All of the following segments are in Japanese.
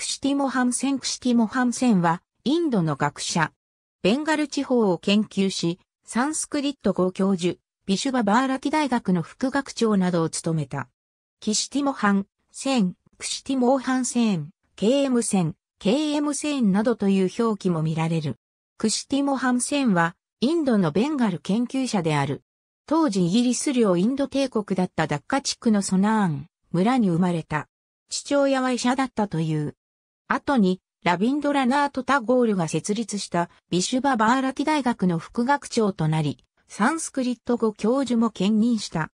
クシティ・モハンセンクシティ・モハンセンは、インドの学者。ベンガル地方を研究し、サンスクリット語教授、ビシュバ・バーラティ大学の副学長などを務めた。キシティ・モハン、セン、クシティ・モハンセン、KM セン、KM センなどという表記も見られる。クシティ・モハンセンは、インドのベンガル研究者である。当時イギリス領インド帝国だったダッカ地区のソナーン、村に生まれた。父親は医者だったという。後に、ラビンドラナート・タゴールが設立したビシュバ・バーラティ大学の副学長となり、サンスクリット語教授も兼任した。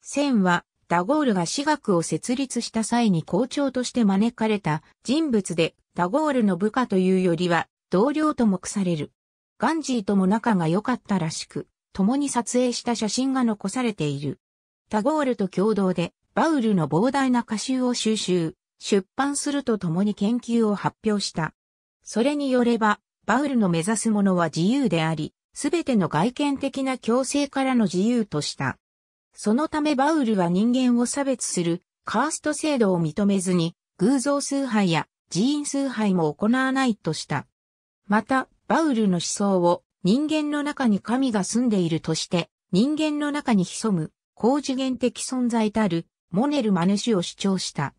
センは、ダゴールが私学を設立した際に校長として招かれた人物で、ダゴールの部下というよりは、同僚と目される。ガンジーとも仲が良かったらしく、共に撮影した写真が残されている。ダゴールと共同で、バウルの膨大な歌集を収集、出版するとともに研究を発表した。それによれば、バウルの目指すものは自由であり、すべての外見的な強制からの自由とした。そのためバウルは人間を差別するカースト制度を認めずに、偶像崇拝や寺院崇拝も行わないとした。また、バウルの思想を人間の中に神が住んでいるとして、人間の中に潜む高次元的存在たるモネルマヌシを主張した。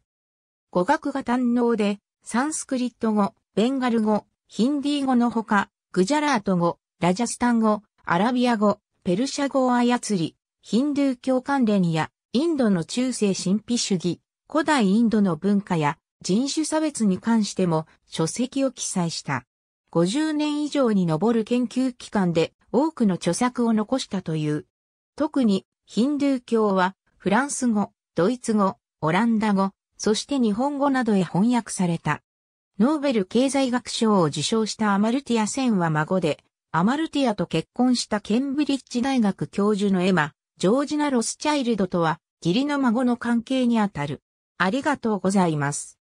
語学が堪能で、サンスクリット語、ベンガル語、ヒンディー語のほか、グジャラート語、ラジャスタン語、アラビア語、ペルシャ語を操り、ヒンドゥー教関連や、インドの中世神秘主義、古代インドの文化や人種差別に関しても書籍を記載した。50年以上に上る研究機関で多くの著作を残したという。特にヒンドゥー教はフランス語、ドイツ語、オランダ語、そして日本語などへ翻訳された。ノーベル経済学賞を受賞したアマルティア・センは孫で、アマルティアと結婚したケンブリッジ大学教授のエマ、ジョージナ・ロスチャイルドとは、義理の孫の関係にあたる。ありがとうございます。